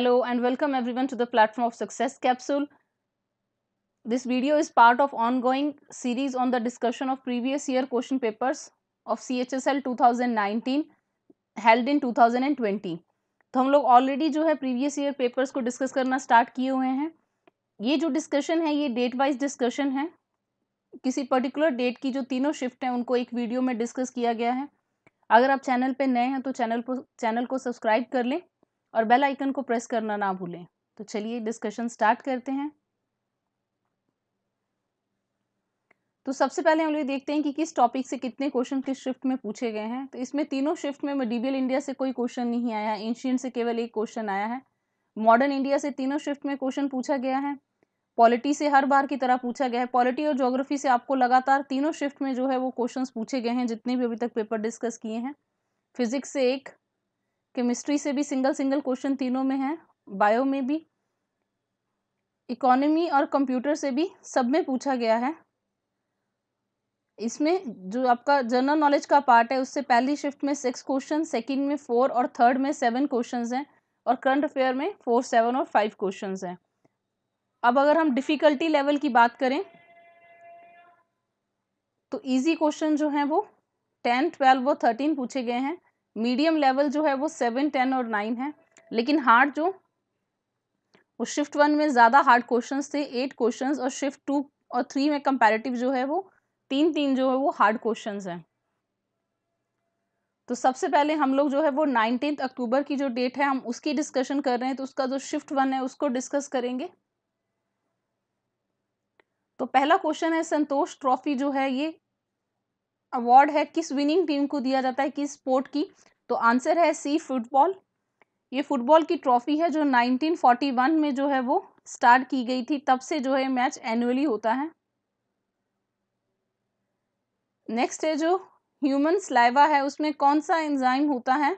Hello and welcome everyone to the platform of success capsule. This video is part of ongoing series on the discussion of previous year question papers of CHSL 2019 held in 2020. तो हम लोग already जो है previous year papers को discuss करना start किए हुए हैं ये जो डिस्कशन है ये डेट वाइज डिस्कशन है किसी पर्टिकुलर डेट की जो तीनों शिफ्ट हैं उनको एक वीडियो में डिस्कस किया गया है अगर आप चैनल पे नए हैं तो चैनल को चैनल को सब्सक्राइब कर लें और बेल आइकन को प्रेस करना ना भूलें तो चलिए डिस्कशन स्टार्ट करते हैं तो सबसे पहले हम लोग देखते हैं कि किस टॉपिक से कितने क्वेश्चन किस शिफ्ट में पूछे गए हैं तो इसमें तीनों शिफ्ट में मेडिबियल इंडिया से कोई क्वेश्चन नहीं आया है एंशियंट से केवल एक क्वेश्चन आया है मॉडर्न इंडिया से तीनों शिफ्ट में क्वेश्चन पूछा गया है पॉलिटी से हर बार की तरह पूछा गया है पॉलिटी और जोग्राफी से आपको लगातार तीनों शिफ्ट में जो है वो क्वेश्चन पूछे गए हैं जितने भी अभी तक पेपर डिस्कस किए हैं फिजिक्स से एक केमिस्ट्री से भी सिंगल सिंगल क्वेश्चन तीनों में है बायो में भी इकोनॉमी और कंप्यूटर से भी सब में पूछा गया है इसमें जो आपका जनरल नॉलेज का पार्ट है उससे पहली शिफ्ट में सिक्स क्वेश्चन सेकंड में फोर और थर्ड में सेवन क्वेश्चंस हैं और करंट अफेयर में फोर सेवन और फाइव क्वेश्चंस हैं अब अगर हम डिफ़िकल्टी लेवल की बात करें तो इजी क्वेश्चन जो हैं वो टेन ट्वेल्व और थर्टीन पूछे गए हैं मीडियम लेवल जो है वो सेवन टेन और नाइन है लेकिन हार्ड जो वो शिफ्ट वन में ज़्यादा हार्ड क्वेश्चंस थे एट क्वेश्चंस और शिफ्ट टू और थ्री में कंपैरेटिव जो है वो तीन तीन जो है वो हार्ड क्वेश्चंस हैं तो सबसे पहले हम लोग जो है वो नाइनटीन अक्टूबर की जो डेट है हम उसकी डिस्कशन कर रहे हैं तो उसका जो शिफ्ट वन है उसको डिस्कस करेंगे तो पहला क्वेश्चन है संतोष ट्रॉफी जो है ये अवार्ड है किस विनिंग टीम को दिया जाता है किस स्पोर्ट की तो आंसर है सी फुटबॉल ये फुटबॉल की ट्रॉफी है जो 1941 में जो है वो स्टार्ट की गई थी तब से जो है मैच एनुअली होता है नेक्स्ट है जो ह्यूमन स्लाइवा है उसमें कौन सा एंजाइम होता है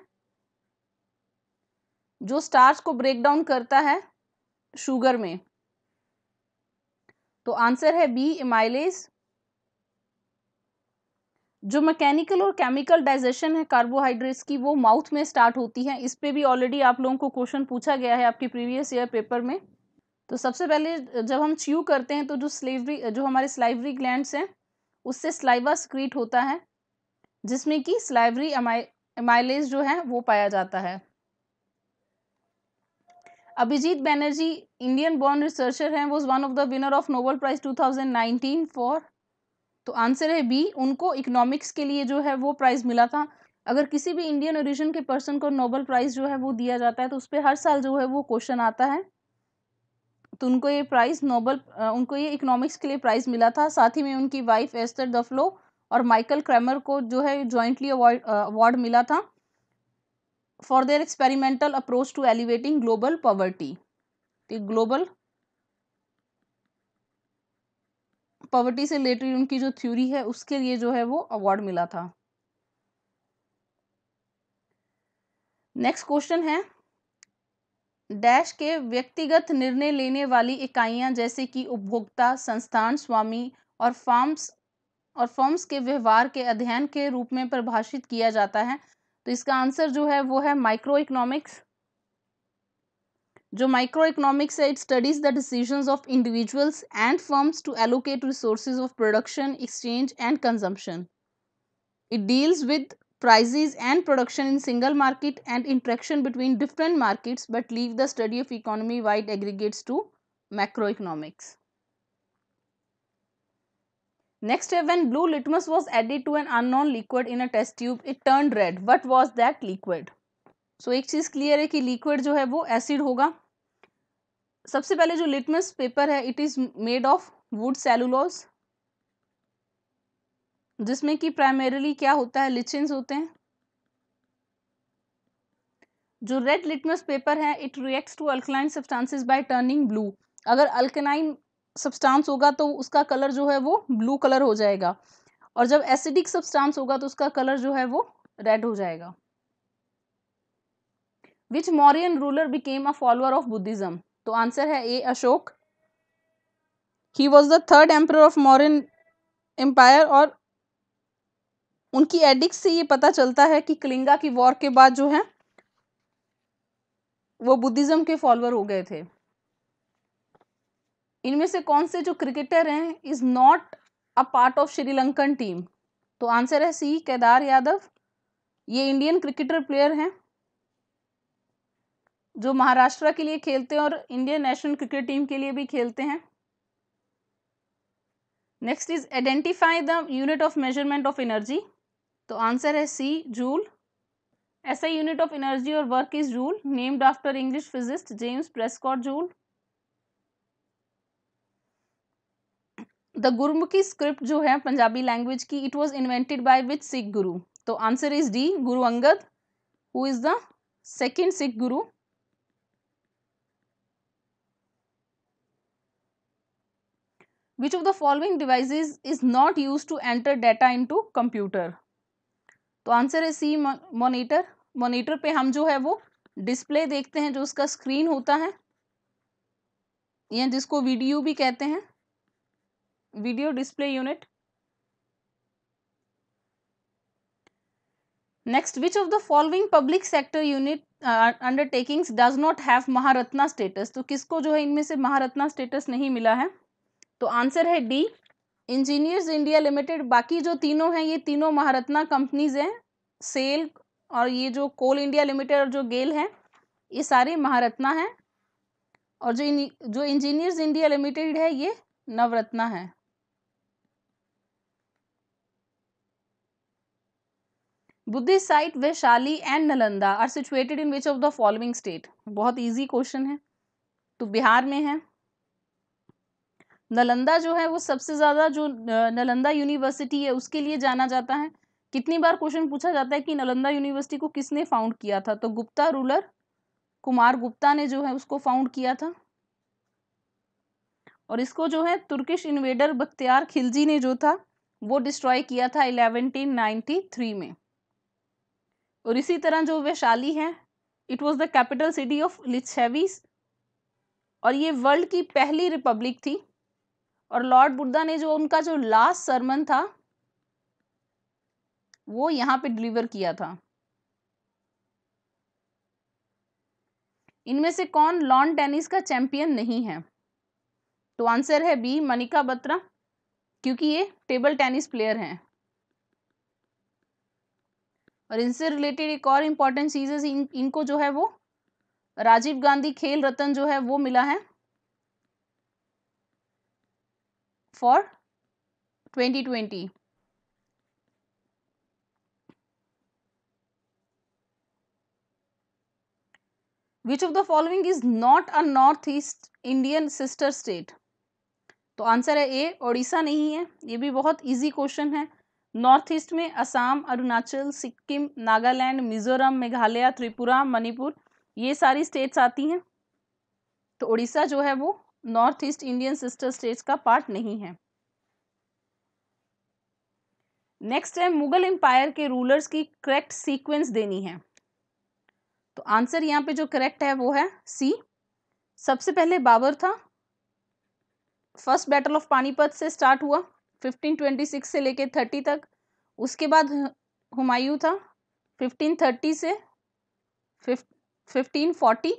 जो स्टार्च को ब्रेक डाउन करता है शुगर में तो आंसर है बी इमाइलेज जो मैकेनिकल और केमिकल डाइजेशन है कार्बोहाइड्रेट्स की वो माउथ में स्टार्ट होती है इस पर भी ऑलरेडी आप लोगों को क्वेश्चन पूछा गया है आपके प्रीवियस ईयर पेपर में तो सबसे पहले जब हम च्यू करते हैं तो जो स्लेवरी जो हमारे स्लाइवरी ग्लैंड्स हैं उससे स्लाइवा स्क्रीट होता है जिसमें कि स्लाइवरी एमाइलेज जो है वो पाया जाता है Abhijit Banerjee Indian born researcher हैं वो one of the winner of Nobel prize 2019 for तो आंसर है बी उनको इकोनॉमिक्स के लिए जो है वो प्राइज़ मिला था अगर किसी भी इंडियन ओरिजिन के पर्सन को नोबल प्राइज़ जो है वो दिया जाता है तो उस पर हर साल जो है वो क्वेश्चन आता है तो उनको ये प्राइज़ नोबल उनको ये इकोनॉमिक्स के लिए प्राइज़ मिला था साथ ही में उनकी वाइफ एस्तर दफलो और माइकल क्रैमर को जो है जॉइंटली अवार्ड मिला था for their experimental approach to alleviating global poverty global poverty से रिलेटेड उनकी जो थ्योरी है उसके लिए जो है वो अवार्ड मिला था नेक्स्ट क्वेश्चन है डैश के व्यक्तिगत निर्णय लेने वाली इकाइयां जैसे कि उपभोक्ता संस्थान स्वामी और फार्म्स और फॉर्म्स के व्यवहार के अध्ययन के रूप में परिभाषित किया जाता है तो इसका आंसर जो है वो है माइक्रो इकोनॉमिक्स जो microeconomics side studies the decisions of individuals and firms to allocate resources of production, exchange and consumption. It deals with prices and production in single market and interaction between different markets but leave the study of economy wide aggregates to macroeconomics. Next, when blue litmus was added to an unknown liquid in a test tube, it turned red. What was that liquid? so, एक चीज़ clear है कि liquid जो है वो सबसे पहले जो litmus paper है it is made of wood cellulose जिसमें कि प्राइमरीली क्या होता है लिचिन होते हैं जो रेड लिटमस पेपर है it react to alkaline substances by turning blue अगर अल्कलाइन सब्सटांस होगा तो उसका कलर जो है वो ब्लू कलर हो जाएगा और जब एसिडिक सब्सटांस होगा तो उसका कलर जो है वो रेड हो जाएगा which Mauryan ruler became a follower of Buddhism तो आंसर है A Ashoka he was the third emperor of Mauryan empire और उनकी एडिक्स से ये पता चलता है कि कलिंगा की वॉर के बाद जो है वो बुद्धिज़्म के फॉलोअर हो गए थे इनमें से कौन से जो क्रिकेटर हैं is not a part of Sri Lankan team तो आंसर है सी केदार यादव ये इंडियन क्रिकेटर प्लेयर हैं जो महाराष्ट्र के लिए खेलते हैं और इंडियन नेशनल क्रिकेट टीम के लिए भी खेलते हैं next is identify the unit of measurement of energy तो आंसर है C joule SI unit of energy और work is joule named after English physicist James Prescott Joule the Gurmukhi script जो है पंजाबी लैंग्वेज की it was invented by which Sikh guru तो answer is D Guru Angad who is the second Sikh guru which of the following devices is not used to enter data into computer तो answer है C monitor monitor पे हम जो है वो डिस्प्ले देखते हैं जो उसका स्क्रीन होता है या जिसको वीडियो भी कहते हैं video display unit next which of the following public sector unit undertakings does not have Maharatna status तो किसको जो है इनमें से महारत्ना स्टेटस नहीं मिला है तो आंसर है डी इंजीनियर्स इंडिया लिमिटेड बाकी जो तीनों हैं ये तीनों महारत्ना कंपनीज हैं सेल और ये जो कोल इंडिया लिमिटेड और जो गेल हैं ये सारे महारत्ना हैं और जो इन, जो इंजीनियर्स इंडिया लिमिटेड है ये नवरत्ना है Buddhist site Vaishali and Nalanda are situated in which of the following state बहुत इजी क्वेश्चन है तो बिहार में है नालंदा जो है वो सबसे ज़्यादा जो नालंदा यूनिवर्सिटी है उसके लिए जाना जाता है कितनी बार क्वेश्चन पूछा जाता है कि नालंदा यूनिवर्सिटी को किसने फाउंड किया था तो गुप्ता रूलर कुमार गुप्ता ने जो है उसको फाउंड किया था और इसको जो है तुर्किश इन्वेडर बख्तियार खिलजी ने जो था वो डिस्ट्रॉय किया था थ्री में और इसी तरह जो वैशाली है it was the capital city of Licchavis और ये वर्ल्ड की पहली रिपब्लिक थी और लॉर्ड बुद्धा ने जो उनका जो लास्ट सरमन था वो यहाँ पे डिलीवर किया था इनमें से कौन लॉन टेनिस का चैंपियन नहीं है तो आंसर है बी मनिका बत्रा क्योंकि ये टेबल टेनिस प्लेयर हैं और इनसे रिलेटेड एक और इम्पॉर्टेंट चीज़ है इन, इनको जो है वो राजीव गांधी खेल रत्न जो है वो मिला है for 2020. Which of the following is not a northeast Indian sister state? तो आंसर है ए ओडिशा नहीं है ये भी बहुत इजी क्वेश्चन है नॉर्थ ईस्ट में असम अरुणाचल सिक्किम नागालैंड मिजोरम मेघालय त्रिपुरा मणिपुर ये सारी स्टेट्स आती हैं तो उड़ीसा जो है वो north east Indian sister states का पार्ट नहीं है नेक्स्ट है मुगल एम्पायर के रूलर्स की करेक्ट सीक्वेंस देनी है तो आंसर यहाँ पे जो करेक्ट है वो है सी सबसे पहले बाबर था फर्स्ट बैटल ऑफ पानीपत से स्टार्ट हुआ 1526 से लेके 30 तक उसके बाद हुमायूं था 1530 से 1540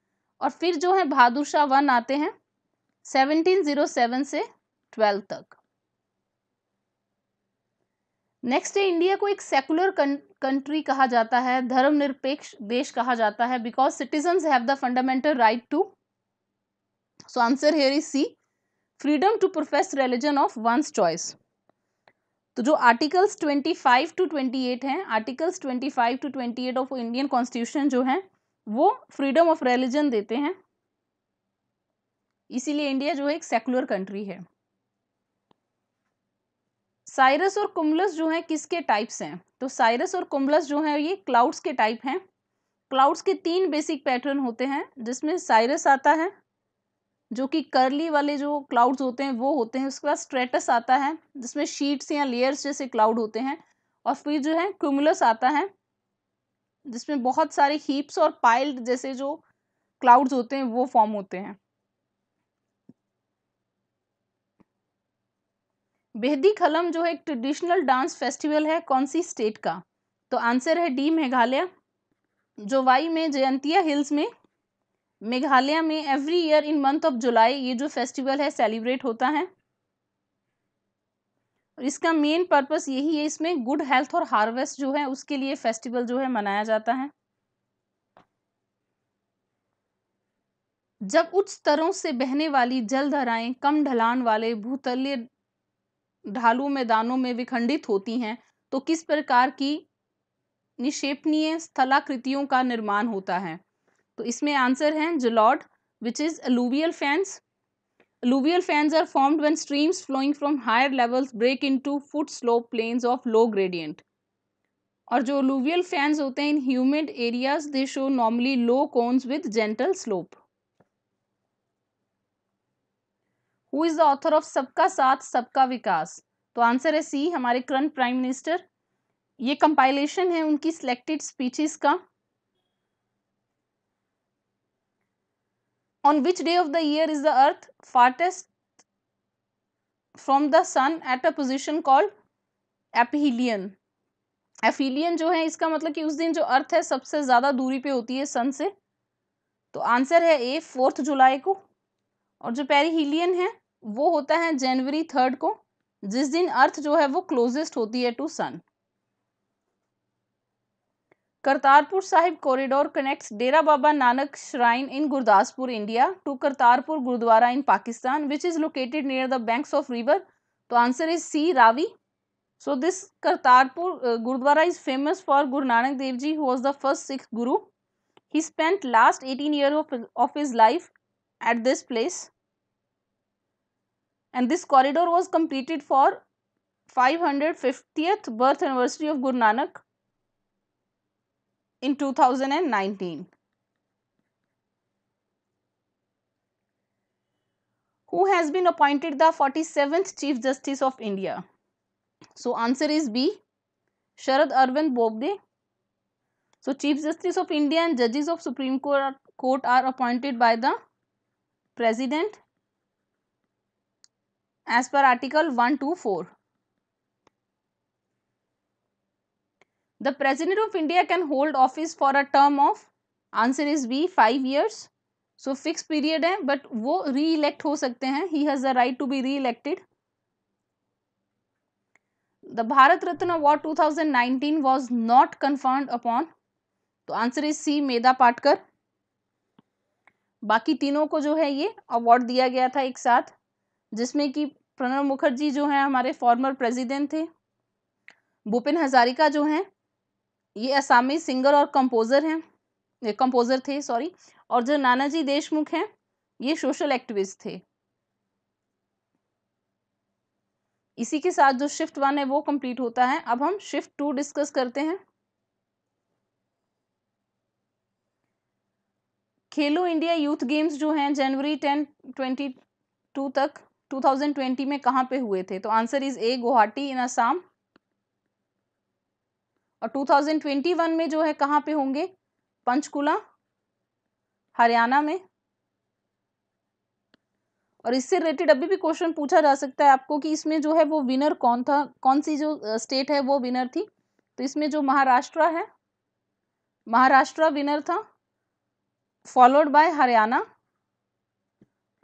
और फिर जो है बहादुर शाह वन आते हैं 1707 से 12 तक नेक्स्ट है इंडिया को एक सेकुलर कंट्री कहा जाता है धर्मनिरपेक्ष देश कहा जाता है because citizen have the fundamental right to so answer here is C freedom to profess religion of one's choice तो जो आर्टिकल्स फाइव टू एट हैं articles five two eight of Indian constitution जो है वो फ्रीडम ऑफ रिलीजन देते हैं इसीलिए India जो है एक सेकुलर कंट्री है साइरस और कुम्बलस जो है किसके टाइप्स हैं तो साइरस और कुम्बलस जो है ये क्लाउड्स के टाइप हैं क्लाउड्स के तीन बेसिक पैटर्न होते हैं जिसमें साइरस आता है जो कि करली वाले जो क्लाउड्स होते हैं वो होते हैं उसके बाद स्ट्रेटस आता है जिसमें शीट्स या लेयर्स जैसे क्लाउड होते हैं और फिर जो है क्यूमुलस आता है जिसमें बहुत सारे हीप्स और पाइल्ड जैसे जो क्लाउड्स होते हैं वो फॉर्म होते हैं बेहदी खलम जो है एक ट्रेडिशनल डांस फेस्टिवल है कौन सी स्टेट का तो आंसर है डी मेघालय जो वाई में जयंतिया हिल्स में मेघालय में every year in month of July ये जो फेस्टिवल है सेलिब्रेट होता है इसका मेन पर्पस यही है इसमें गुड हेल्थ और हार्वेस्ट जो है उसके लिए फेस्टिवल जो है मनाया जाता है जब उच्च स्तरों से बहने वाली धराएं कम ढलान वाले भूतल्य ढालू मैदानों में विखंडित होती हैं तो किस प्रकार की निक्षेपणीय स्थलाकृतियों का निर्माण होता है तो इसमें आंसर है जलॉड which is alluvial fans alluvial fans are formed when streams flowing from higher levels break into foot slope plains of low gradient और जो लूवियल फैंस होते हैं in humid areas they show normally low cones with gentle slope who is the author of Sabka Saath Sabka Vikas तो answer है C हमारे current prime minister ये compilation है उनकी सिलेक्टेड स्पीचेस का on which day of the year is the earth farthest from the sun at a position call aphelion aphelion जो है इसका मतलब कि उस दिन जो अर्थ है सबसे ज़्यादा दूरी पे होती है सन से तो आंसर है ए फोर्थ जुलाई को और जो पेरीहीलियन है वो होता है जनवरी थर्ड को जिस दिन अर्थ जो है वो क्लोजेस्ट होती है to sun Kartarpur Sahib corridor connects Dera Baba Nanak Shrine in Gurdaspur, India to Kartarpur Gurdwara in Pakistan which is located near the banks of river. So answer is C Ravi. So this Kartarpur uh, Gurdwara is famous for Guru Nanak Dev Ji who was the first Sikh Guru. He spent last 18 years of, of his life at this place. And this corridor was completed for 550th birth anniversary of Guru Nanak in 2019. Who has been appointed the 47th Chief Justice of India? So answer is B. Sharad Arvind Bobde. So Chief Justice of India and judges of Supreme Court, Court are appointed by the President as per Article 124. The president of India can hold office for a term of answer is B five years so fix period है but वो re-elect हो सकते हैं he has the right to be re-elected the Bharat Ratna award 2019 was not conferred upon तो answer is C Medha Patkar बाकी तीनों को जो है ये अवार्ड दिया गया था एक साथ जिसमें कि प्रणब मुखर्जी जो हैं हमारे फॉर्मर प्रेजिडेंट थे भूपेन हजारिका जो हैं ये असामी सिंगर और कंपोज़र हैं कंपोज़र थे सॉरी और जो नानाजी देशमुख हैं ये सोशल एक्टिविस्ट थे इसी के साथ जो शिफ्ट वन है वो कंप्लीट होता है अब हम शिफ्ट टू डिस्कस करते हैं खेलो इंडिया यूथ गेम्स जो हैं जनवरी टेन ट्वेंटी टू तक 2020 में कहाँ पे हुए थे तो answer is A Guwahati in Assam और 2021 में जो है कहाँ पे होंगे पंचकुला हरियाणा में और इससे रिलेटेड अभी भी क्वेश्चन पूछा जा सकता है आपको कि इसमें जो है वो विनर कौन था कौन सी जो स्टेट है वो विनर थी तो इसमें जो महाराष्ट्र है महाराष्ट्र विनर था फॉलोड बाय हरियाणा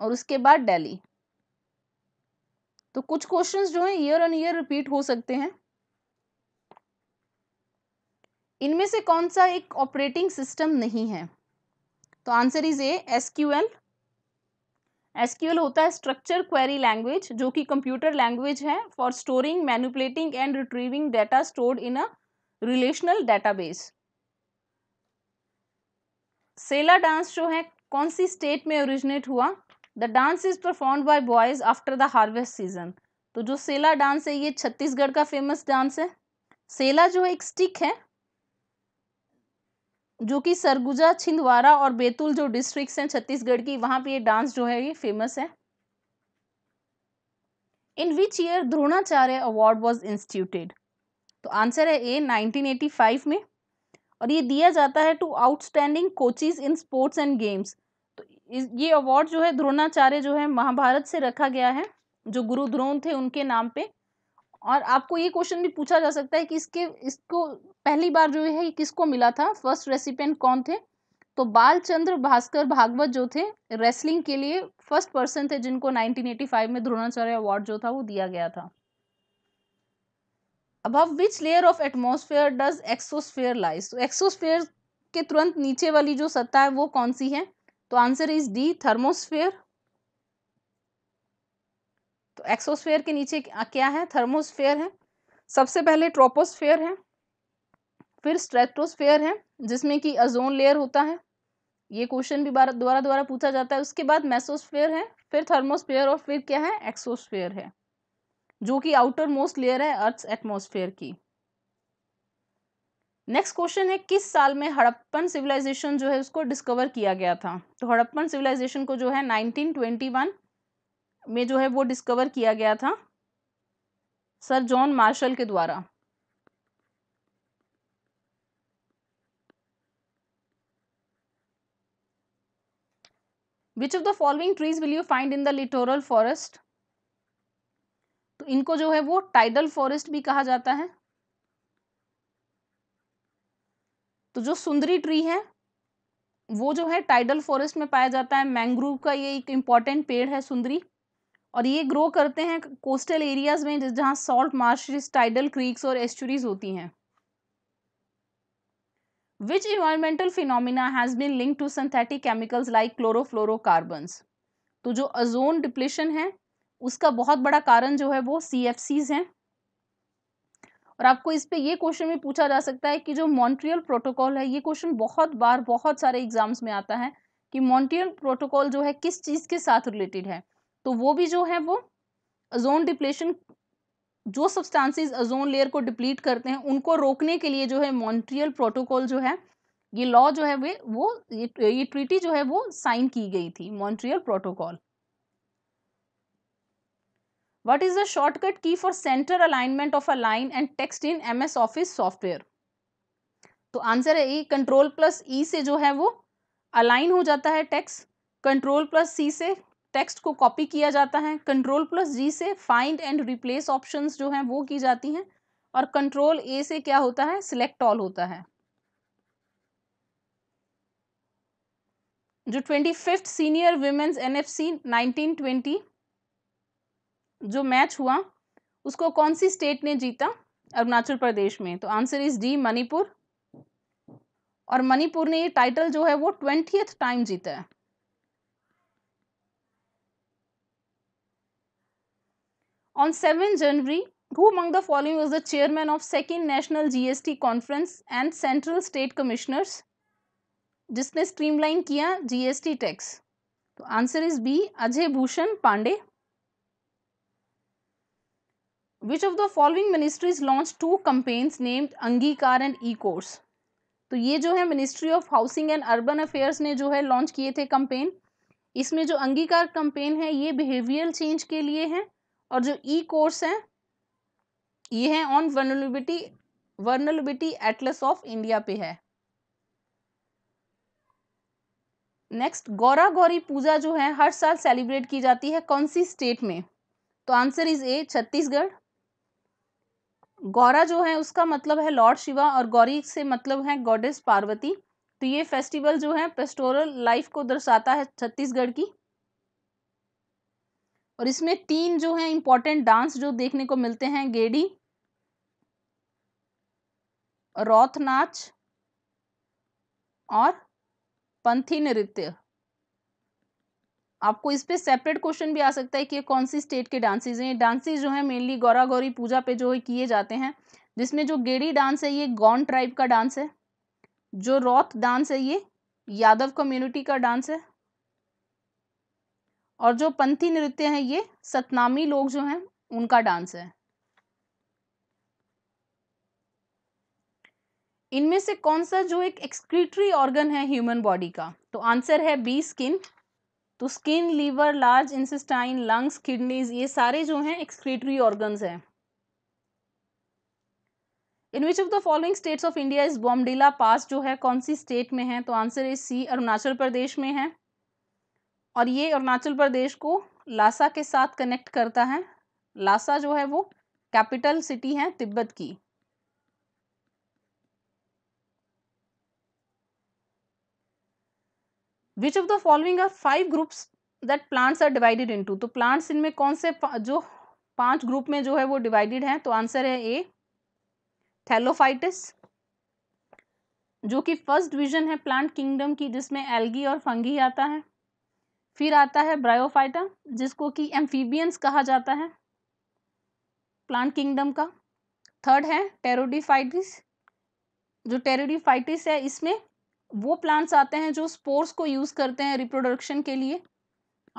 और उसके बाद दिल्ली तो कुछ क्वेश्चंस जो है ईयर ऑन ईयर रिपीट हो सकते हैं इनमें से कौन सा एक ऑपरेटिंग सिस्टम नहीं है तो answer is A SQL SQL होता है स्ट्रक्चर क्वेरी लैंग्वेज जो कि कंप्यूटर लैंग्वेज है for storing manipulating and retrieving data stored in a relational database Saila dance जो है कौन सी स्टेट में ओरिजिनेट हुआ the dance is perform by boys after the harvest season तो जो सेला डांस है ये छत्तीसगढ़ का फेमस डांस है सेला जो है एक स्टिक है जो कि सरगुजा छिंदवाड़ा और बैतूल जो डिस्ट्रिक्ट्स हैं छत्तीसगढ़ की वहाँ पे ये डांस जो है ये फेमस है in which year Dronacharya award was instituted तो आंसर है ए 1985 में और ये दिया जाता है to outstanding coaches in sports and games तो ये अवार्ड जो है द्रोणाचार्य जो है महाभारत से रखा गया है जो गुरु द्रोण थे उनके नाम पे और आपको ये क्वेश्चन भी पूछा जा सकता है कि इसके इसको पहली बार जो है किसको मिला था फर्स्ट रेसिपेंट कौन थे तो बालचंद्र भास्कर भागवत जो थे रेसलिंग के लिए फर्स्ट पर्सन थे जिनको 1985 में द्रोणाचार्य अवार्ड जो था वो दिया गया था अब which layer of atmosphere does exosphere lies तो एक्सोस्फेयर के तुरंत नीचे वाली जो सत्ता है वो कौन सी है तो आंसर इज डी थर्मोस्फेयर तो एक्सोस्फेयर के नीचे क्या है थर्मोस्फेयर है सबसे पहले ट्रोपोस्फेयर है फिर स्ट्रेटोस्फेयर है जिसमें कि अजोन लेयर होता है ये क्वेश्चन भी बार द्वारा द्वारा पूछा जाता है उसके बाद मेसोस्फेयर है फिर थर्मोस्फेयर और फिर क्या है एक्सोस्फेयर है जो कि आउटर मोस्ट लेयर है अर्थ एटमोस्फेयर की नेक्स्ट क्वेश्चन है किस साल में हड़प्पन सिविलाइजेशन जो है उसको डिस्कवर किया गया था तो हड़प्पन सिविलाइजेशन को जो है 1921 में जो है वो डिस्कवर किया गया था सर जॉन मार्शल के द्वारा which of the following trees will you find in the littoral forest तो इनको जो है वो टाइडल फॉरेस्ट भी कहा जाता है तो जो सुंदरी ट्री है वो जो है टाइडल फॉरेस्ट में पाया जाता है मैंग्रोव का ये एक इम्पॉर्टेंट पेड़ है सुंदरी और ये ग्रो करते हैं कोस्टल एरियाज में जहाँ सॉल्ट मार्शेस टाइडल क्रीक्स और एस्चुरीज होती हैं Which environmental phenomena has been linked to synthetic chemicals like chlorofluorocarbons? तो जो ओजोन डिप्लेशन है उसका बहुत बड़ा कारण जो है वो सी एफ सीज हैं और आपको इस पे ये क्वेश्चन भी पूछा जा सकता है कि जो मॉन्ट्रियल प्रोटोकॉल है ये क्वेश्चन बहुत बार बहुत सारे एग्जाम्स में आता है कि मॉन्ट्रियल प्रोटोकॉल जो है किस चीज़ के साथ रिलेटेड है तो वो भी जो है वो ओजोन डिप्लेशन जो सब्सटेंसेस अजोन लेयर को डिप्लीट करते हैं उनको रोकने के लिए जो है मॉन्ट्रियल प्रोटोकॉल जो है ये लॉ जो है वे वो ये, ये ट्रीटी जो है वो साइन की गई थी Montreal protocol what is the shortcut key for center alignment of a line and text in ms office software तो आंसर है ए कंट्रोल प्लस ई से जो है वो अलाइन हो जाता है टेक्स कंट्रोल प्लस सी से टेक्स्ट को कॉपी किया जाता है कंट्रोल प्लस जी से फाइंड एंड रिप्लेस ऑप्शंस जो हैं वो की जाती हैं और कंट्रोल ए से क्या होता है सिलेक्ट ऑल होता है जो twenty fifth senior women's NFC 1920 जो मैच हुआ उसको कौन सी स्टेट ने जीता अरुणाचल प्रदेश में तो आंसर इज डी मणिपुर और मणिपुर ने ये टाइटल जो है वो ट्वेंटियथ टाइम जीता है On 7 January, who among the following was the chairman of second National GST Conference and Central State Commissioners? जिसने स्ट्रीमलाइन किया जीएसटी टैक्स तो answer is B Ajay Bhushan Pandey which of the following ministries launched two campaigns named अंगीकार and e-course तो ये जो है ministry of housing and urban affairs ने जो है लॉन्च किए थे कंपेन इसमें जो अंगीकार कंपेन है ये बिहेवियर चेंज के लिए है और जो ई e कोर्स है ये है on vulnerability vulnerability atlas of India पे है नेक्स्ट गौरा गौरी पूजा जो है हर साल सेलिब्रेट की जाती है कौन सी स्टेट में तो answer is A Chhattisgarh Gaura जो है उसका मतलब है लॉर्ड शिवा और गौरी से मतलब है गॉडेस पार्वती तो ये फेस्टिवल जो है पेस्टोरल लाइफ को दर्शाता है छत्तीसगढ़ की और इसमें तीन जो है इंपॉर्टेंट डांस जो देखने को मिलते हैं गेडी रौथ नाच और पंथी नृत्य आपको इस पे सेपरेट क्वेश्चन भी आ सकता है कि ये कौन सी स्टेट के डांसेज हैं डांसेज जो है मेनली गौरा गौरी पूजा पे जो है किए जाते हैं जिसमें जो गेड़ी डांस है ये गौन ट्राइब का डांस है जो रौथ डांस है ये यादव कम्युनिटी का डांस है और जो पंथी नृत्य है ये सतनामी लोग जो हैं उनका डांस है इनमें से कौन सा जो एक एक्सक्रीटरी ऑर्गन है ह्यूमन बॉडी का तो आंसर है बी स्किन तो skin liver large intestine lungs kidneys ये सारे जो हैं एक्सक्रीटरी ऑर्गन्स हैं in which of the following states of India is Bomdila pass जो है कौन सी स्टेट में है तो answer is C Arunachal Pradesh में है और ये अरुणाचल प्रदेश को लासा के साथ कनेक्ट करता है लासा जो है वो कैपिटल सिटी है तिब्बत की which of the following are five groups that plants are divided into तो प्लांट्स इनमें कौन से जो पांच ग्रुप में जो है वो डिवाइडेड हैं तो आंसर है ए थैलोफाइटिस जो कि फर्स्ट डिवीजन है प्लांट किंगडम की जिसमें एल्गी और फंगी आता है फिर आता है ब्रायोफाइटा जिसको कि एम्फीबियंस कहा जाता है प्लांट किंगडम का थर्ड है टेरोडिफाइटिस जो टेरोडिफाइटिस है इसमें वो प्लांट्स आते हैं जो स्पोर्स को यूज़ करते हैं रिप्रोडक्शन के लिए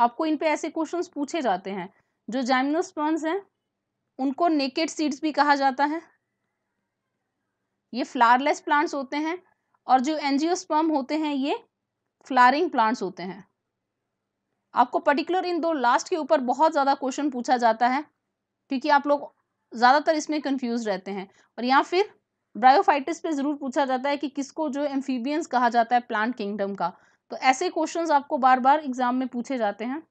आपको इन पे ऐसे क्वेश्चंस पूछे जाते हैं जो जैमनोस्पॉन्स हैं उनको नेकेड सीड्स भी कहा जाता है ये फ्लावरलेस प्लांट्स होते हैं और जो एनजियोस्पर्म होते हैं ये फ्लारिंग प्लांट्स होते हैं आपको पर्टिकुलर इन दो लास्ट के ऊपर बहुत ज़्यादा क्वेश्चन पूछा जाता है क्योंकि आप लोग ज़्यादातर इसमें कंफ्यूज रहते हैं और यहाँ फिर ब्रायोफाइटिस पे ज़रूर पूछा जाता है कि किसको जो एम्फीबियंस कहा जाता है प्लांट किंगडम का तो ऐसे क्वेश्चन आपको बार बार एग्जाम में पूछे जाते हैं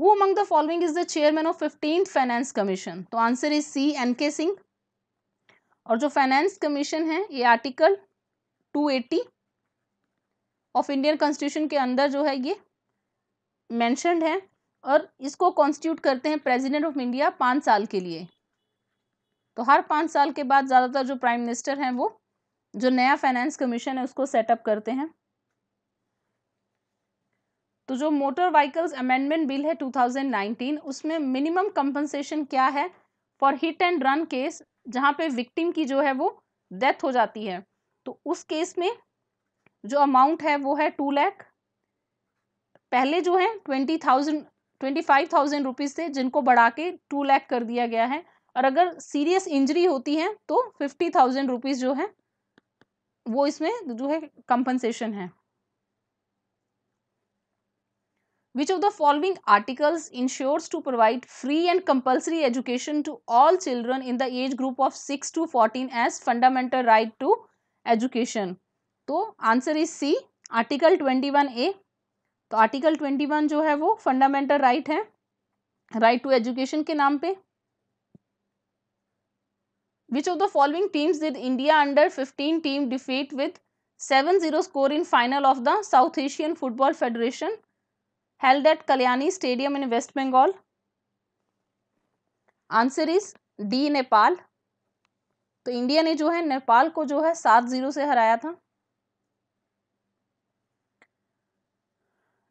who among the following is the chairman of fifteen finance commission तो answer is C N K Singh और जो फाइनेंस कमीशन है ये article two eighty of Indian constitution के अंदर जो है ये मैंशनड है और इसको कॉन्स्टिट्यूट करते हैं प्रेजिडेंट ऑफ इंडिया पाँच साल के लिए तो हर पाँच साल के बाद ज़्यादातर जो प्राइम मिनिस्टर हैं वो जो नया फाइनेंस कमीशन है उसको सेटअप करते हैं तो जो मोटर व्हीकल्स अमेंडमेंट बिल है 2019 उसमें मिनिमम कंपनसेशन क्या है for hit and run case जहां पे विक्टिम की जो है वो डेथ हो जाती है तो उस केस में जो अमाउंट है वो है टू लैख पहले जो है twenty thousand twenty five thousand rupees थे जिनको बढ़ा के टू लैख कर दिया गया है और अगर सीरियस इंजरी होती है तो फिफ्टी थाउजेंड रुपीज़ जो है वो इसमें जो है कंपनसेशन है which of the following articles ensures to provide free and compulsory education to all children in the age group of 6 to 14 as fundamental right to education तो answer is C article twenty one A तो article twenty one जो है वो fundamental right है right to education के नाम पे which of the following teams with India under fifteen team defeat with seven zero score in final of the South Asian football federation held at Kalyani stadium in West Bengal answer is D Nepal तो India ने जो है नेपाल को जो है सात zero से हराया था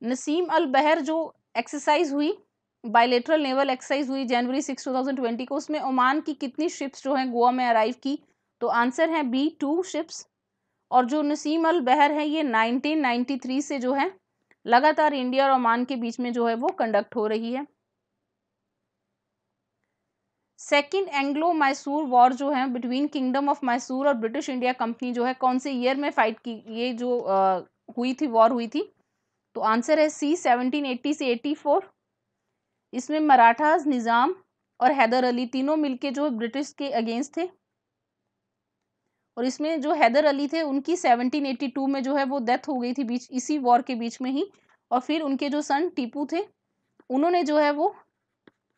नसीम अल बहर जो एक्सरसाइज हुई बायलेटरल नेवल एक्सरसाइज हुई जनवरी सिक्स टू थाउजेंड ट्वेंटी को उसमें ओमान की कितनी शिप्स जो हैं गोवा में अराइव की तो आंसर है बी टू शिप्स और जो नसीम अल बहर है ये नाइनटीन नाइन्टी थ्री से जो है लगातार इंडिया और ओमान के बीच में जो है वो कंडक्ट हो रही है सेकेंड एंग्लो मैसूर वॉर जो है बिटवीन किंगडम ऑफ मैसूर और ब्रिटिश इंडिया कंपनी जो है कौन से ईयर में फाइट की ये जो आ, हुई थी वॉर हुई थी तो आंसर है सी 1780 से 84 इसमें मराठाज निज़ाम और हैदर अली तीनों मिलके जो ब्रिटिश के अगेंस्ट थे और इसमें जो हैदर अली थे उनकी 1782 में जो है वो डेथ हो गई थी बीच इसी वॉर के बीच में ही और फिर उनके जो सन टीपू थे उन्होंने जो है वो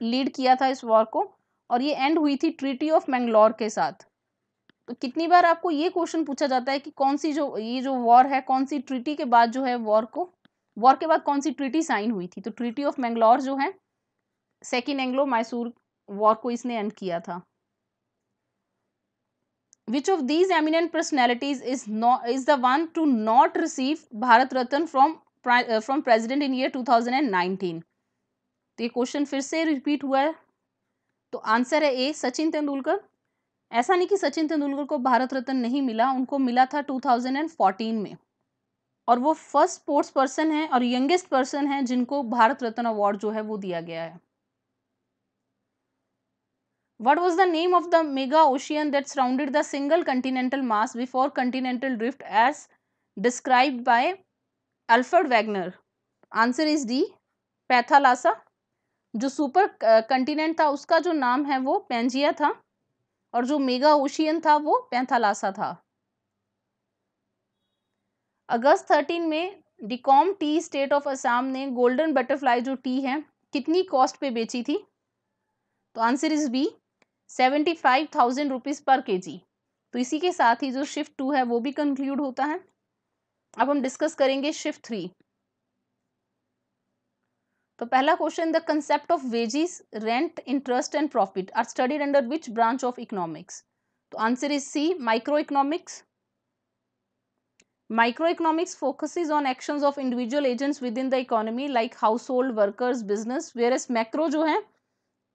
लीड किया था इस वॉर को और ये एंड हुई थी ट्रीटी ऑफ मैंगलोर के साथ तो कितनी बार आपको ये क्वेश्चन पूछा जाता है कि कौन सी जो ये जो वॉर है कौन सी ट्रीटी के बाद जो है वॉर को वॉर के बाद कौन सी ट्रीटी साइन हुई थी तो ट्रीटी ऑफ मैंगलोर जो है सेकेंड एंग्लो मैसूर वॉर को इसने एंड किया था these eminent personalities is personalities is the one to not receive Bharat Ratna from from president in year two thousand and nineteen तो ये क्वेश्चन फिर से रिपीट हुआ है तो आंसर है ए सचिन तेंदुलकर ऐसा नहीं कि सचिन तेंदुलकर को भारत रत्न नहीं मिला उनको मिला था टू थाउजेंड एंड फोर्टीन में और वो फर्स्ट स्पोर्ट्स पर्सन है और यंगेस्ट पर्सन है जिनको भारत रत्न अवार्ड जो है वो दिया गया है what was the name of the mega ocean that surrounded the single continental mass before continental drift as describe by Alfred Wegener answer is D Panthalassa जो सुपर कंटिनेंट uh, था उसका जो नाम है वो पेंजिया था और जो मेगा ओशियन था वो पैथालासा था अगस्त थर्टीन में Dikom tea state of Assam ने गोल्डन बटरफ्लाई जो टी है कितनी कॉस्ट पे बेची थी तो answer is B seventy five thousand rupees पर के जी तो इसी के साथ ही जो शिफ्ट टू है वो भी कंक्लूड होता है अब हम डिस्कस करेंगे शिफ्ट थ्री तो पहला question the concept of wages rent interest and profit are studied under which branch of economics तो answer is C micro economics Microeconomics focuses on actions of individual agents within the economy like household, workers, business, whereas macro जो है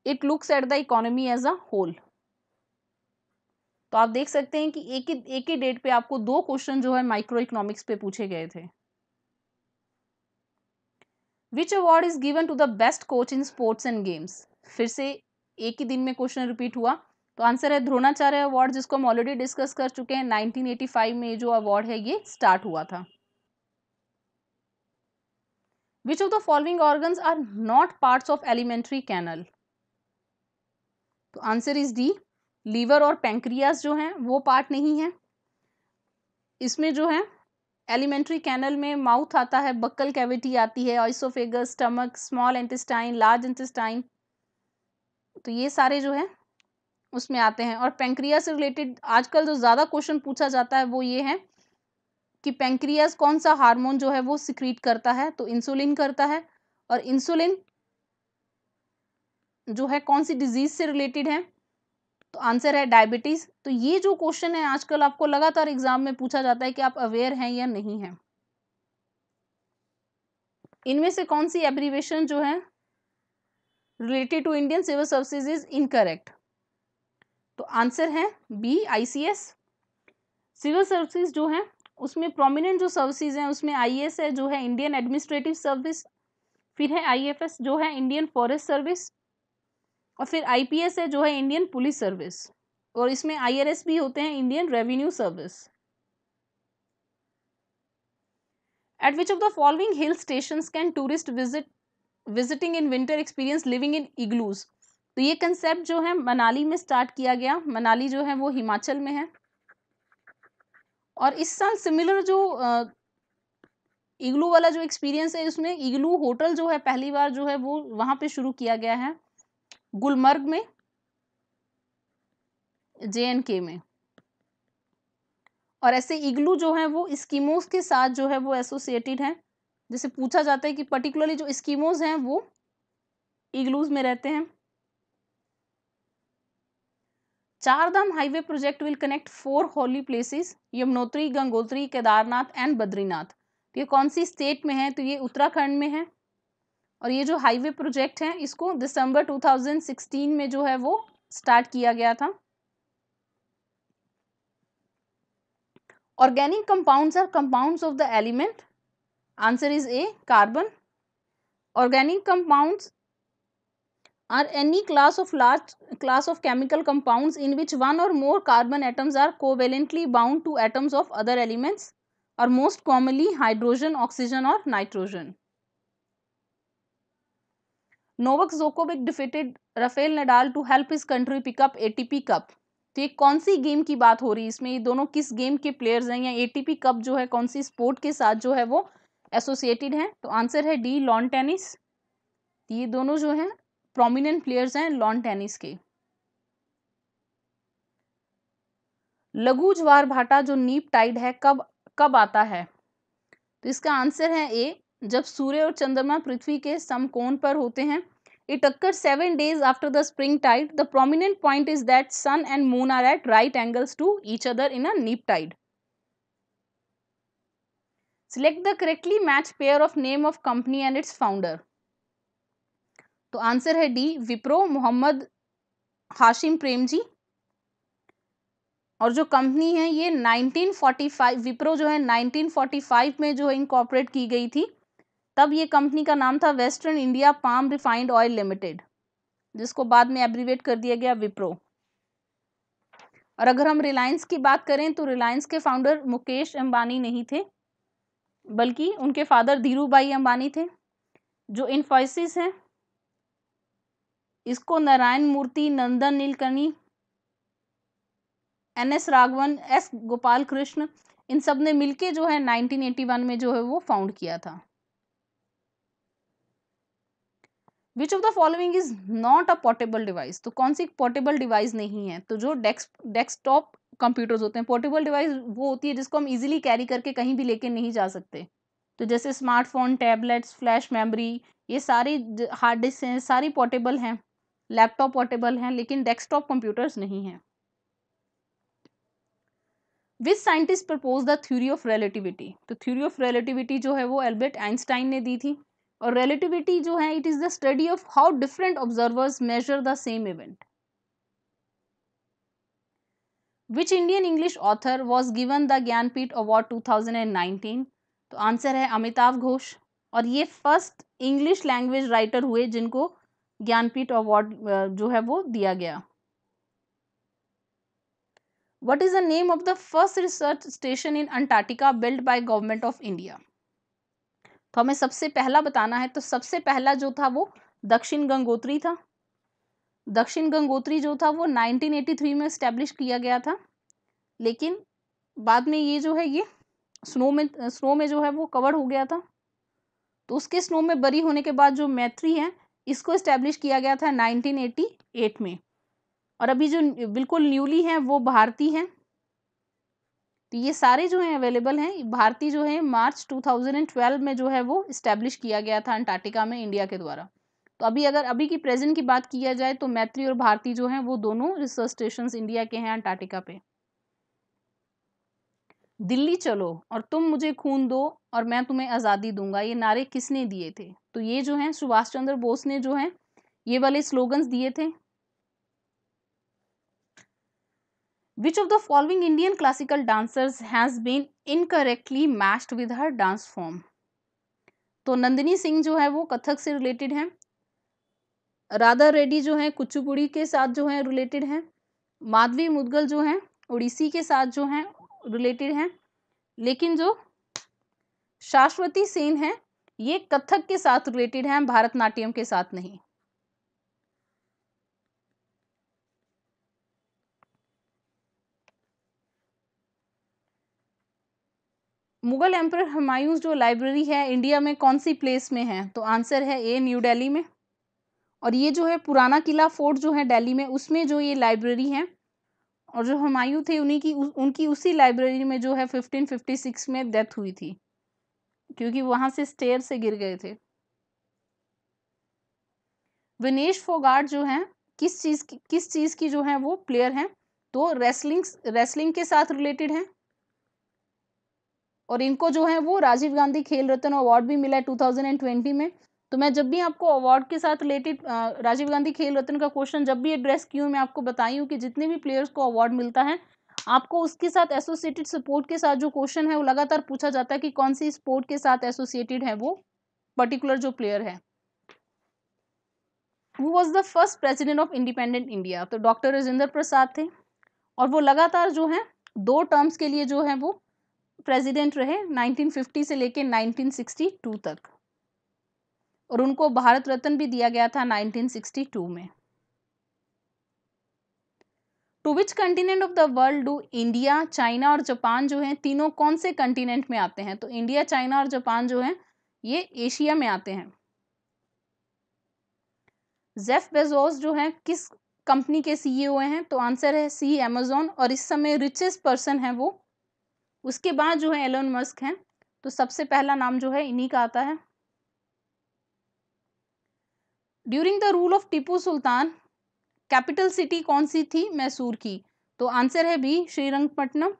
it looks at the economy as a whole. तो आप देख सकते हैं कि एक ही एक ही डेट पे आपको दो क्वेश्चन जो है माइक्रो इकोनॉमिक्स पे पूछे गए थे which award is given to the best coach in sports and games फिर से एक ही दिन में क्वेश्चन रिपीट हुआ तो आंसर है द्रोणाचार्य अवार्ड जिसको हम ऑलरेडी डिस्कस कर चुके हैं 1985 में जो अवार्ड है ये स्टार्ट हुआ था which of the following organs are not parts of alimentary canal तो आंसर इज डी लीवर और पेंक्रियास जो हैं वो पार्ट नहीं है इसमें जो है एलिमेंट्री कैनल में माउथ आता है बक्कल कैविटी आती है oesophagus stomach small intestine large intestine तो ये सारे जो है उसमें आते हैं और पेंक्रिया से रिलेटेड आजकल जो ज़्यादा क्वेश्चन पूछा जाता है वो ये है कि पेंक्रियाज कौन सा हार्मोन जो है वो सिक्रीट करता है तो इंसुलिन करता है और इंसुलिन जो है कौन सी डिजीज से रिलेटेड है तो आंसर है डायबिटीज़ तो ये जो क्वेश्चन है आजकल आपको लगातार एग्जाम में पूछा जाता है कि आप अवेयर हैं या नहीं है इनमें से कौन सी एब्रीवेशन जो है related to Indian civil services is incorrect तो आंसर है बी आईसीएस सिविल सर्विसेज जो है उसमें प्रोमिनेंट जो सर्विसेज हैं उसमें आईएएस है जो है इंडियन एडमिनिस्ट्रेटिव सर्विस फिर है आईएफएस जो है इंडियन फॉरेस्ट सर्विस और फिर आईपीएस है जो है इंडियन पुलिस सर्विस और इसमें आईआरएस भी होते हैं Indian revenue service at which of the following hill station can tourist visit visiting in winter experience living in igloos तो ये कंसेप्ट जो है मनाली में स्टार्ट किया गया मनाली जो है वो हिमाचल में है और इस साल सिमिलर जो इग्लू वाला जो एक्सपीरियंस है उसमें इग्लू होटल जो है पहली बार जो है वो वहां पे शुरू किया गया है गुलमर्ग में जे एंड के में और ऐसे इग्लू जो है वो स्कीमोज के साथ जो है वो एसोसिएटेड है जैसे पूछा जाता है कि पर्टिकुलरली जो स्कीमोज हैं वो इग्लूज में रहते हैं Chardham highway project will connect four holy places Yamunotri Gangotri Kedarnath and Badrinath तो ये कौन सी स्टेट में है तो ये उत्तराखंड में है और ये जो हाईवे प्रोजेक्ट है इसको दिसंबर 2016 में जो है वो स्टार्ट किया गया था organic compounds are compounds of the element answer is A carbon organic compounds are any class of large class of chemical compound in which one or more carbon atoms are covalently bound to atoms of other elements or most commonly hydrogen oxygen or nitrogen Novak Djokovic defeated Rafael Nadal to help his country pick up A T P cup तो ये कौन सी game की बात हो रही है इसमें ये दोनों किस गेम के प्लेयर्स हैं या ए टी पी कप जो है कौन सी स्पोर्ट के साथ जो है वो एसोसिएटेड तो है तो आंसर है डी लॉन टेनिस ये दोनों जो हैं प्रोमिनेंट प्लेयर्स हैं लॉन टेनिस के लघु ज्वार भाटा जो नीप टाइड है कब कब आता है तो इसका आंसर है ए जब सूर्य और चंद्रमा पृथ्वी के समकोण पर होते हैं it occur seven days after the spring tide the prominent point is that sun and moon are at right angles to each other in neap tide select the correctly match pair of name of company and its founder तो answer है D Wipro Mohammed Hashim Premji और जो company है ये 1945 विप्रो जो है 1945 में जो है इनकॉपरेट की गई थी तब ये कंपनी का नाम था western India palm refined oil limited जिसको बाद में एब्रीवेट कर दिया गया विप्रो और अगर हम रिलायंस की बात करें तो रिलायंस के फाउंडर मुकेश अंबानी नहीं थे बल्कि उनके फादर धीरू भाई अंबानी थे जो इन्फोसिस हैं इसको Narayana Murthy Nandan Nilekani N S Raghavan S Gopalakrishnan इन सब ने मिलके जो है 1981 में जो है वो फाउंड किया था which of the following is not a portable device तो कौन सी पोर्टेबल डिवाइस नहीं है तो जो डेस्क डेस्कटॉप कंप्यूटर्स होते हैं पोर्टेबल डिवाइस वो होती है जिसको हम इजिली कैरी करके कहीं भी लेके नहीं जा सकते तो जैसे स्मार्टफोन टैबलेट्स फ्लैश मेमोरी ये सारी हार्ड डिस्क हैं सारी पोर्टेबल हैं लैपटॉप पोर्टेबल हैं लेकिन डेस्कटॉप कंप्यूटर्स नहीं हैं which scientist propose the theory of relativity तो थ्यूरी ऑफ रिलेटिविटी जो है वो एल्बर्ट आइंस्टाइन ने दी थी और रिलेटिविटी जो है it is the study of how different observers measure the same event which Indian English author was given the Jnanpith award two thousand and nineteen तो आंसर है अमिताभ घोष और ये फर्स्ट इंग्लिश लैंग्वेज राइटर हुए जिनको ज्ञानपीठ अवार्ड जो है वो दिया गया what is the name of the first research station in antarctica build by government of India तो हमें सबसे पहला बताना है तो सबसे पहला जो था वो दक्षिण गंगोत्री था दक्षिण गंगोत्री जो था वो 1983 में स्टेब्लिश किया गया था लेकिन बाद में ये जो है ये स्नो में स्नो में जो है वो कवर हो गया था तो उसके स्नो में बरी होने के बाद जो मैत्री है इसको इस्टेब्लिश किया गया था 1988 में और अभी जो बिल्कुल न्यूली हैं वो भारती हैं तो ये सारे जो हैं अवेलेबल हैं भारती जो है मार्च 2012 में जो है वो इस्टेब्लिश किया गया था अंटार्कटिका में इंडिया के द्वारा तो अभी अगर अभी की प्रेजेंट की बात किया जाए तो मैत्री और भारती जो हैं वो दोनों रिसर्च स्टेशन इंडिया के हैं अंटार्कटिका पे दिल्ली चलो और तुम मुझे खून दो और मैं तुम्हें आज़ादी दूंगा ये नारे किसने दिए थे तो ये जो हैं सुभाष चंद्र बोस ने जो हैं ये वाले स्लोगन्स दिए थे which of the following indian classical dancers has been incorrectly matched with her dance form तो नंदिनी सिंह जो है वो कथक से रिलेटेड हैं राधा रेड्डी जो है कुचुपुड़ी के साथ जो है रिलेटेड हैं माधवी मुदगल जो हैं उड़ीसी के साथ जो हैं रिलेटेड हैं लेकिन जो शाश्वती सेन है ये कथक के साथ रिलेटेड हैं भारतनाट्यम के साथ नहीं मुगल एम्पर हमायूं जो लाइब्रेरी है इंडिया में कौन सी प्लेस में है तो आंसर है ए न्यू दिल्ली में और ये जो है पुराना किला फोर्ट जो है दिल्ली में उसमें जो ये लाइब्रेरी है और जो हमायूं थे उन्हीं की उ, उनकी उसी लाइब्रेरी में जो है 1556 में डेथ हुई थी क्योंकि वहां से स्टेयर से गिर गए थे विनेश फोगाट जो हैं किस चीज़ की किस चीज़ की जो है वो प्लेयर हैं तो रेसलिंग रेसलिंग के साथ रिलेटेड हैं और इनको जो है वो राजीव गांधी खेल रत्न अवार्ड भी मिला है 2020 में तो मैं जब भी आपको अवार्ड के साथ रिलेटेड राजीव गांधी खेल रत्न का क्वेश्चन जब भी एड्रेस की हूँ मैं आपको बताई हूँ कि जितने भी प्लेयर्स को अवार्ड मिलता है आपको उसके साथ एसोसिएटेड सपोर्ट के साथ जो क्वेश्चन है वो लगातार पूछा जाता है कि कौन सी स्पोर्ट के साथ एसोसिएटेड है वो पर्टिकुलर जो प्लेयर है वो was the first president of independent India तो डॉक्टर राजेंद्र प्रसाद थे और वो लगातार जो है दो टर्म्स के लिए जो है वो प्रेसिडेंट रहे 1950 से लेके 1962 तक और उनको भारत रत्न भी दिया गया था 1962 में to which continent of the world do India China और जापान जो है तीनों कौन से कंटिनेंट में आते हैं तो इंडिया चाइना और जापान जो है ये एशिया में आते हैं जेफ बेजोस जो है किस कंपनी के सीईओ e हैं तो आंसर है सी एमेजोन e और इस समय रिचेस्ट पर्सन है वो उसके बाद जो है एलोन मस्क हैं तो सबसे पहला नाम जो है इन्हीं का आता है during the rule of Tipu Sultan capital city कौन सी थी मैसूर की तो आंसर है बी श्रीरंगपट्टनम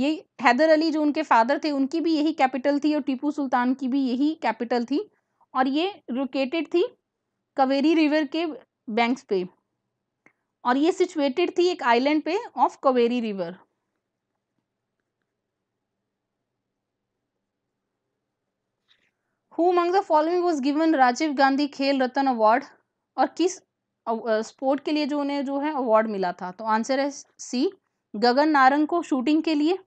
ये हैदर अली जो उनके फादर थे उनकी भी यही कैपिटल थी और टीपू सुल्तान की भी यही कैपिटल थी और ये लोकेटेड थी कवेरी रिवर के बैंक्स पे और ये सिचुएटेड थी एक आइलैंड पे of Kaveri river who among the following was given Rajiv Gandhi Khel Ratna award और किस स्पोर्ट के लिए जो उन्हें जो है अवार्ड मिला था तो आंसर है सी गगन नारंग को शूटिंग के लिए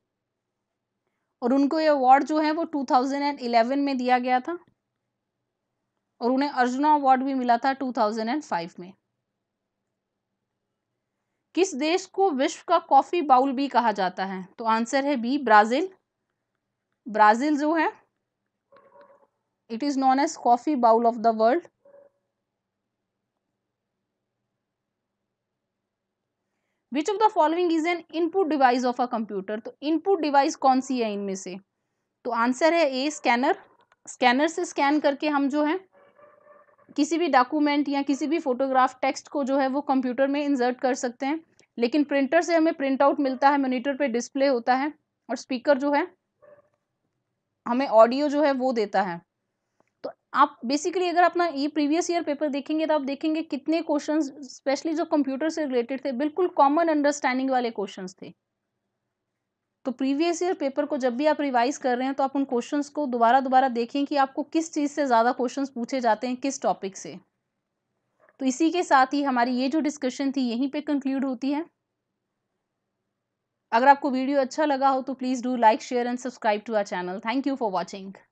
और उनको ये अवार्ड जो है वो 2011 में दिया गया था और उन्हें अर्जुना अवार्ड भी मिला था 2005 में किस देश को विश्व का कॉफी बाउल भी कहा जाता है तो आंसर है बी ब्राजील ब्राजील जो है it is known as coffee bowl of the world which of the following is an input device of a computer तो input device कौन सी है इनमें से तो आंसर है ए स्कैनर स्कैनर से स्कैन करके हम जो है किसी भी डॉक्यूमेंट या किसी भी फोटोग्राफ टेक्स्ट को जो है वो कंप्यूटर में इंसर्ट कर सकते हैं लेकिन प्रिंटर से हमें प्रिंट आउट मिलता है मॉनिटर पे डिस्प्ले होता है और स्पीकर जो है हमें ऑडियो जो है वो देता है आप बेसिकली अगर अपना ये प्रीवियस ईयर पेपर देखेंगे तो आप देखेंगे कितने क्वेश्चन स्पेशली जो कंप्यूटर से रिलेटेड थे बिल्कुल कॉमन अंडरस्टैंडिंग वाले क्वेश्चन थे तो प्रीवियस ईयर पेपर को जब भी आप रिवाइज कर रहे हैं तो आप उन क्वेश्चंस को दोबारा दोबारा देखें कि आपको किस चीज़ से ज़्यादा क्वेश्चन पूछे जाते हैं किस टॉपिक से तो इसी के साथ ही हमारी ये जो डिस्कशन थी यहीं पर कंक्लूड होती है अगर आपको वीडियो अच्छा लगा हो तो please do like share and subscribe to our channel thank you for watching